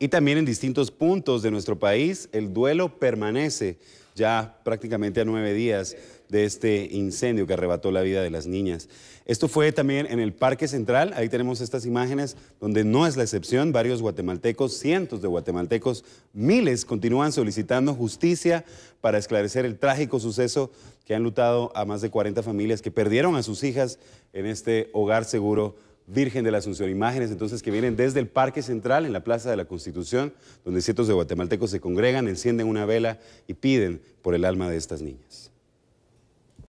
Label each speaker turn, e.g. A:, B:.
A: Y también en distintos puntos de nuestro país, el duelo permanece ya prácticamente a nueve días de este incendio que arrebató la vida de las niñas. Esto fue también en el Parque Central, ahí tenemos estas imágenes donde no es la excepción, varios guatemaltecos, cientos de guatemaltecos, miles continúan solicitando justicia para esclarecer el trágico suceso que han lutado a más de 40 familias que perdieron a sus hijas en este hogar seguro Virgen de la Asunción. Imágenes entonces que vienen desde el Parque Central, en la Plaza de la Constitución, donde cientos de guatemaltecos se congregan, encienden una vela y piden por el alma de estas niñas.